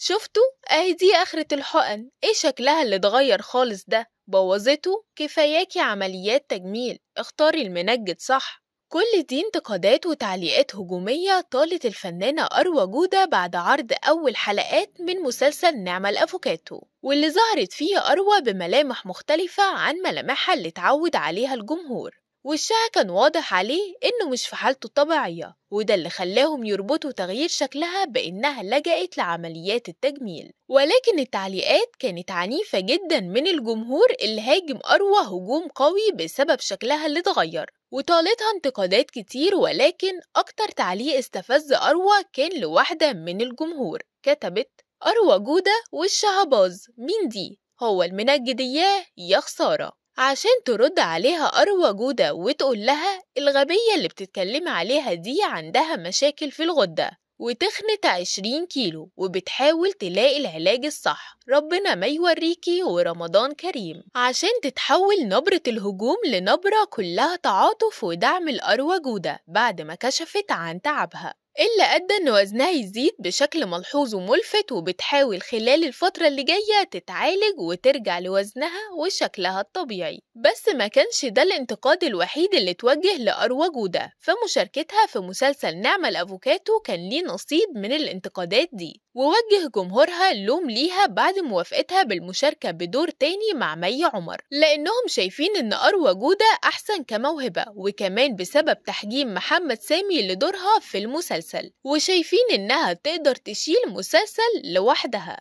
شفتوا اهي دي اخرة الحقن ايه شكلها اللي اتغير خالص ده بوظته كفاياكي عمليات تجميل اختاري المنجد صح كل دي انتقادات وتعليقات هجومية طالت الفنانة أروى جودة بعد عرض أول حلقات من مسلسل نعمة الأفوكاتو واللي ظهرت فيه أروى بملامح مختلفة عن ملامحها اللي اتعود عليها الجمهور وشها كان واضح عليه إنه مش في حالته الطبيعية وده اللي خلاهم يربطوا تغيير شكلها بإنها لجأت لعمليات التجميل ولكن التعليقات كانت عنيفة جدا من الجمهور اللي هاجم أروى هجوم قوي بسبب شكلها اللي اتغير وطالتها انتقادات كتير ولكن أكتر تعليق استفز أروى كان لواحدة من الجمهور كتبت أروى جودة وشها باظ مين دي؟ هو المنجد إياه يا خسارة عشان ترد عليها أروى جودة وتقول لها الغبية اللي بتتكلم عليها دي عندها مشاكل في الغدة وتخنت عشرين كيلو وبتحاول تلاقي العلاج الصح ربنا ما يوريكي ورمضان كريم عشان تتحول نبرة الهجوم لنبرة كلها تعاطف ودعم الأروى جودة بعد ما كشفت عن تعبها اللي أدى إن وزنها يزيد بشكل ملحوظ وملفت وبتحاول خلال الفترة اللي جاية تتعالج وترجع لوزنها وشكلها الطبيعي بس ما كانش ده الانتقاد الوحيد اللي توجه لأروى جودة فمشاركتها في مسلسل نعمة الأفوكاتو كان ليه نصيب من الانتقادات دي ووجه جمهورها اللوم ليها بعد موافقتها بالمشاركة بدور تاني مع مي عمر لأنهم شايفين إن أروى جودة أحسن كموهبة وكمان بسبب تحجيم محمد سامي لدورها في المسلسل المسلسل وشايفين إنها تقدر تشيل مسلسل لوحدها